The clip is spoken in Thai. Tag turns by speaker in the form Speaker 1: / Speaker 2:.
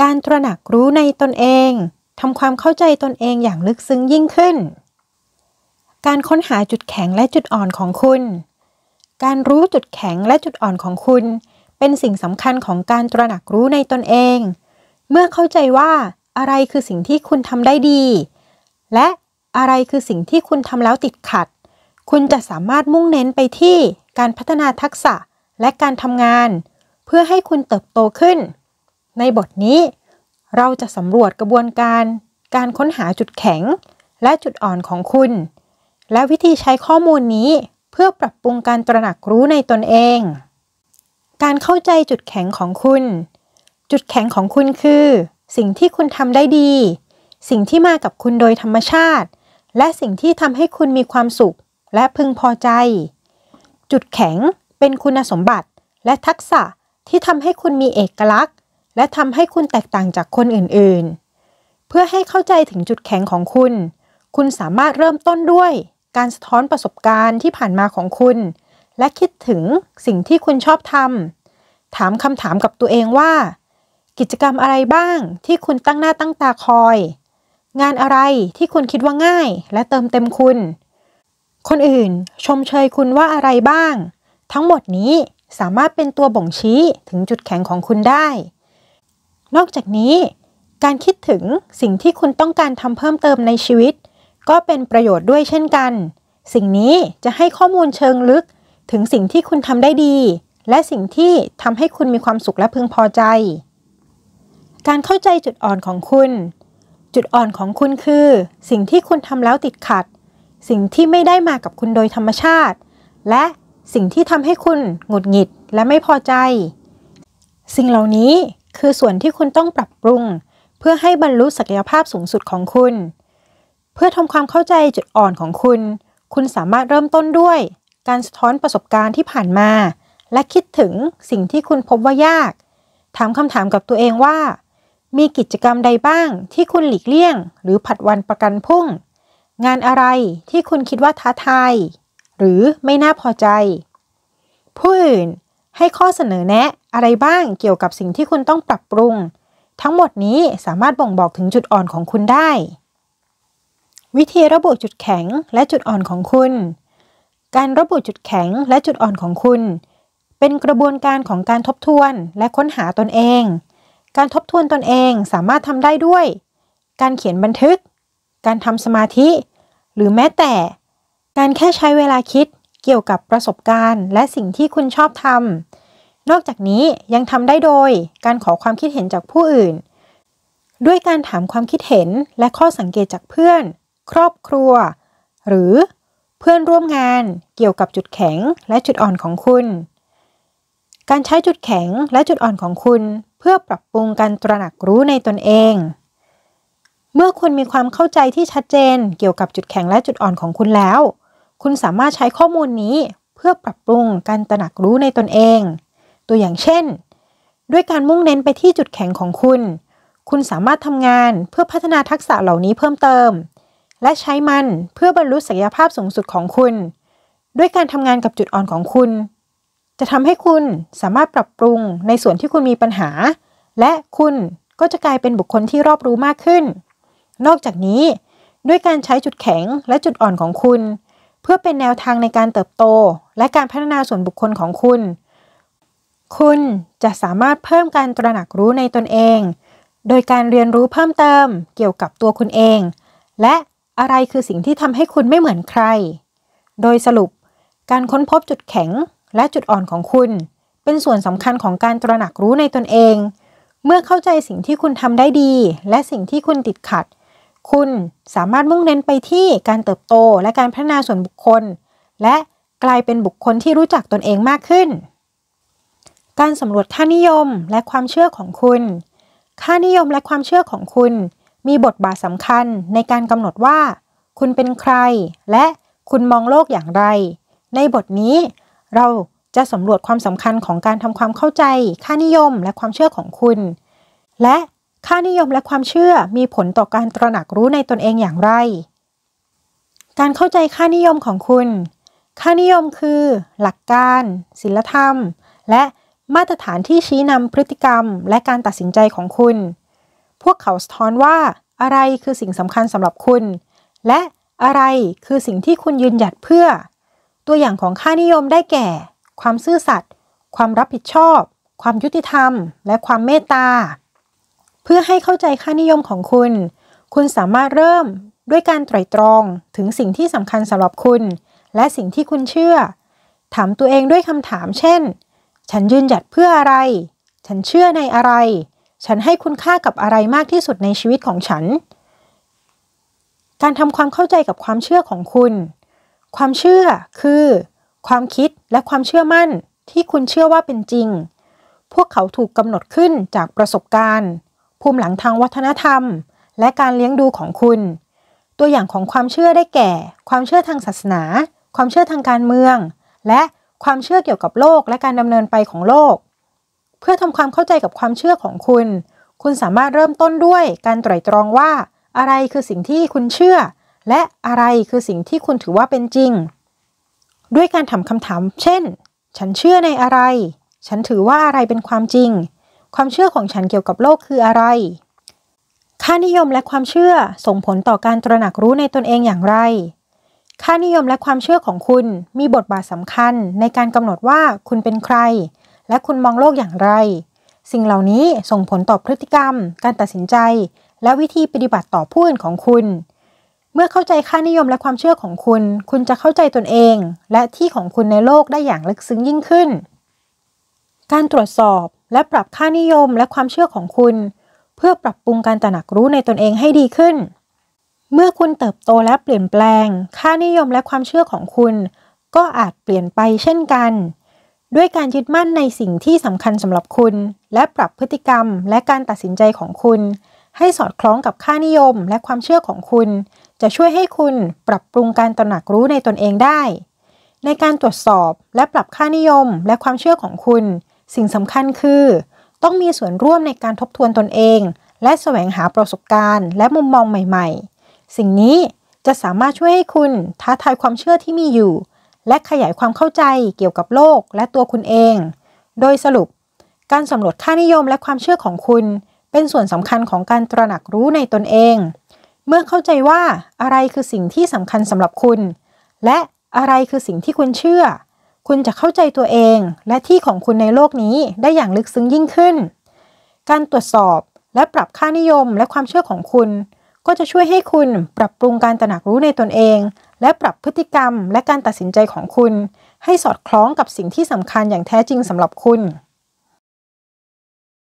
Speaker 1: การตระหนักรู้ในตนเองทำความเข้าใจตนเองอย่างลึกซึ้งยิ่งขึ้น การค้นหาจุดแข็งและจุดอ่อนของคุณ การรู้จุดแข็งและจุดอ่อนของคุณ เป็นสิ่งสำคัญของการตระหนักรู้ในตนเอง เมื่อเข้าใจว่าอะไรคือสิ่งที่คุณทำได้ดี และอะไรคือสิ่งที่คุณทำแล้วติดขัด คุณจะสามารถมุ่งเน้นไปที่การพัฒนาทักษะและการทำงาน เพื่อให้คุณเติบโตขึ้นในบทนี้ เราจะสำรวจกระบวนการ การค้นหาจุดแข็ง และจุดอ่อนของคุณ และวิธีใช้ข้อมูลนี้เพื่อปรับปรุงการตระหนักรู้ในตนเอง การเข้าใจจุดแข็งของคุณ จุดแข็งของคุณคือ สิ่งที่คุณทำได้ดี สิ่งที่มากับคุณโดยธรรมชาติ และสิ่งที่ทำให้คุณมีความสุข และพึงพอใจ จุดแข็งเป็นคุณสมบัติและทักษะที่ทำให้คุณมีเอกลักษณ์และทำให้คุณแตกต่างจากคนอื่นๆ เพื่อให้เข้าใจถึงจุดแข็งของคุณ คุณสามารถเริ่มต้นด้วย การสะท้อนประสบการณ์ที่ผ่านมาของคุณ และคิดถึงสิ่งที่คุณชอบทำ ถามคำถามกับตัวเองว่า กิจกรรมอะไรบ้างที่คุณตั้งหน้าตั้งตาคอย งานอะไรที่คุณคิดว่าง่าย และเติมเต็มคุณ คนอื่นชมเชยคุณว่าอะไรบ้าง ทั้งหมดนี้สามารถเป็นตัวบ่งชี้ถึงจุดแข็งของคุณได้นอกจากนี้ การคิดถึงสิ่งที่คุณต้องการทำเพิ่มเติมในชีวิต ก็เป็นประโยชน์ด้วยเช่นกัน สิ่งนี้จะให้ข้อมูลเชิงลึกถึงสิ่งที่คุณทำได้ดี และสิ่งที่ทำให้คุณมีความสุขและพึงพอใจ การเข้าใจจุดอ่อนของคุณ จุดอ่อนของคุณคือ สิ่งที่คุณทำแล้วติดขัด สิ่งที่ไม่ได้มากับคุณโดยธรรมชาติ และสิ่งที่ทำให้คุณหงุดหงิดและไม่พอใจ สิ่งเหล่านี้คือส่วนที่คุณต้องปรับปรุง เพื่อให้บรรลุศักยภาพสูงสุดของคุณ เพื่อทำความเข้าใจจุดอ่อนของคุณ คุณสามารถเริ่มต้นด้วย การสะท้อนประสบการณ์ที่ผ่านมา และคิดถึงสิ่งที่คุณพบว่ายาก ถามคำถามกับตัวเองว่า มีกิจกรรมใดบ้างที่คุณหลีกเลี่ยง หรือผัดวันประกันพุ่ง งานอะไรที่คุณคิดว่าท้าทายหรือไม่น่าพอใจผู้อื่นให้ข้อเสนอแนะ อะไรบ้างเกี่ยวกับสิ่งที่คุณต้องปรับปรุง ทั้งหมดนี้สามารถบ่งบอกถึงจุดอ่อนของคุณได้ วิธีระบุจุดแข็งและจุดอ่อนของคุณ การระบุจุดแข็งและจุดอ่อนของคุณ เป็นกระบวนการของการทบทวนและค้นหาตนเอง การทบทวนตนเองสามารถทำได้ด้วย การเขียนบันทึก การทำสมาธิ หรือแม้แต่ การแค่ใช้เวลาคิดเกี่ยวกับประสบการณ์และสิ่งที่คุณชอบทำ นอกจากนี้ยังทำได้โดย การขอความคิดเห็นจากผู้อื่น ด้วยการถามความคิดเห็นและข้อสังเกตจากเพื่อน ครอบครัว หรือ เพื่อนร่วมงานเกี่ยวกับจุดแข็งและจุดอ่อนของคุณ การใช้จุดแข็งและจุดอ่อนของคุณ เพื่อปรับปรุงการตระหนักรู้ในตนเอง เมื่อคุณมีความเข้าใจที่ชัดเจนเกี่ยวกับจุดแข็งและจุดอ่อนของคุณแล้วคุณสามารถใช้ข้อมูลนี้เพื่อปรับปรุงการตระหนักรู้ในตนเอง ตัวอย่างเช่น ด้วยการมุ่งเน้นไปที่จุดแข็งของคุณ คุณสามารถทำงานเพื่อพัฒนาทักษะเหล่านี้เพิ่มเติม และใช้มันเพื่อบรรลุศักยภาพสูงสุดของคุณ ด้วยการทำงานกับจุดอ่อนของคุณ จะทำให้คุณสามารถปรับปรุงในส่วนที่คุณมีปัญหา และคุณก็จะกลายเป็นบุคคลที่รอบรู้มากขึ้น นอกจากนี้ ด้วยการใช้จุดแข็งและจุดอ่อนของคุณเพื่อเป็นแนวทางในการเติบโตและการพัฒนาส่วนบุคคลของคุณ คุณจะสามารถเพิ่มการตระหนักรู้ในตนเอง โดยการเรียนรู้เพิ่มเติมเกี่ยวกับตัวคุณเอง และอะไรคือสิ่งที่ทำให้คุณไม่เหมือนใคร โดยสรุปการค้นพบจุดแข็งและจุดอ่อนของคุณ เป็นส่วนสำคัญของการตระหนักรู้ในตนเอง เมื่อเข้าใจสิ่งที่คุณทำได้ดีและสิ่งที่คุณติดขัดคุณสามารถมุ่งเน้นไปที่การเติบโตและการพัฒนาส่วนบุคคล และกลายเป็นบุคคลที่รู้จักตนเองมากขึ้น การสำรวจค่านิยมและความเชื่อของคุณ ค่านิยมและความเชื่อของคุณ มีบทบาทสำคัญในการกำหนดว่า คุณเป็นใครและคุณมองโลกอย่างไร ในบทนี้เราจะสำรวจความสำคัญของการทำความเข้าใจ ค่านิยมและความเชื่อของคุณ และค่านิยมและความเชื่อมีผลต่อการตระหนักรู้ในตนเองอย่างไร การเข้าใจค่านิยมของคุณ ค่านิยมคือหลักการ ศิลธรรม และมาตรฐานที่ชี้นำพฤติกรรมและการตัดสินใจของคุณ พวกเขาสะท้อนว่าอะไรคือสิ่งสำคัญสำหรับคุณ และอะไรคือสิ่งที่คุณยืนหยัดเพื่อ ตัวอย่างของค่านิยมได้แก่ ความซื่อสัตย์ความรับผิดชอบ ความยุติธรรม และความเมตตาพื่อให้เข้าใจค่านิยมของคุณ คุณสามารถเริ่มด้วยการไตร่ตรองถึงสิ่งที่สำคัญสำหรับคุณและสิ่งที่คุณเชื่อ ถามตัวเองด้วยคำถามเช่น ฉันยืนหยัดเพื่ออะไร ฉันเชื่อในอะไร ฉันให้คุณค่ากับอะไรมากที่สุดในชีวิตของฉัน การทำความเข้าใจกับความเชื่อของคุณ ความเชื่อคือ ความคิดและความเชื่อมั่นที่คุณเชื่อว่าเป็นจริง พวกเขาถูกกำหนดขึ้นจากประสบการณ์ภูมิหลังทางวัฒนธรรม และการเลี้ยงดูของคุณ ตัวอย่างของความเชื่อได้แก่ ความเชื่อทางศาสนา ความเชื่อทางการเมือง และความเชื่อเกี่ยวกับโลกและการดำเนินไปของโลก เพื่อทำความเข้าใจกับความเชื่อของคุณ คุณสามารถเริ่มต้นด้วยการไตร่ตรองว่า อะไรคือสิ่งที่คุณเชื่อ และอะไรคือสิ่งที่คุณถือว่าเป็นจริง ด้วยการถามคำถามเช่น ฉันเชื่อในอะไร ฉันถือว่าอะไรเป็นความจริงความเชื่อของฉันเกี่ยวกับโลกคืออะไร ค่านิยมและความเชื่อส่งผลต่อการตระหนักรู้ในตนเองอย่างไร ค่านิยมและความเชื่อของคุณมีบทบาทสำคัญในการกำหนดว่าคุณเป็นใคร และคุณมองโลกอย่างไร สิ่งเหล่านี้ส่งผลต่อพฤติกรรม การตัดสินใจ และวิธีปฏิบัติต่อผู้อื่นของคุณ เมื่อเข้าใจค่านิยมและความเชื่อของคุณ คุณจะเข้าใจตนเอง และที่ของคุณในโลกได้อย่างลึกซึ้งยิ่งขึ้น การตรวจสอบและปรับค่านิยมและความเชื่อของคุณ เพื่อปรับปรุงการตระหนักรู้ในตนเองให้ดีขึ้น เมื่อคุณเติบโตและเปลี่ยนแปลง ค่านิยมและความเชื่อของคุณ ก็อาจเปลี่ยนไปเช่นกัน ด้วยการยึดมั่นในสิ่งที่สำคัญสำหรับคุณ และปรับพฤติกรรม และการตัดสินใจของคุณ ให้สอดคล้องกับค่านิยมและความเชื่อของคุณ จะช่วยให้คุณปรับปรุงการตระหนักรู้ในตนเองได้ ในการตรวจสอบและปรับค่านิยมและความเชื่อของคุณสิ่งสำคัญคือ ต้องมีส่วนร่วมในการทบทวนตนเอง และแสวงหาประสบการณ์และมุมมองใหม่ๆ สิ่งนี้จะสามารถช่วยให้คุณท้าทายความเชื่อที่มีอยู่ และขยายความเข้าใจเกี่ยวกับโลกและตัวคุณเอง โดยสรุป การสำรวจค่านิยมและความเชื่อของคุณ เป็นส่วนสำคัญของการตระหนักรู้ในตนเอง เมื่อเข้าใจว่าอะไรคือสิ่งที่สำคัญสำหรับคุณ และอะไรคือสิ่งที่คุณเชื่อคุณจะเข้าใจตัวเองและที่ของคุณในโลกนี้ได้อย่างลึกซึ้งยิ่งขึ้น การตรวจสอบและปรับค่านิยมและความเชื่อของคุณ ก็จะช่วยให้คุณปรับปรุงการตระหนักรู้ในตนเอง และปรับพฤติกรรมและการตัดสินใจของคุณ ให้สอดคล้องกับสิ่งที่สำคัญอย่างแท้จริงสำหรับคุณ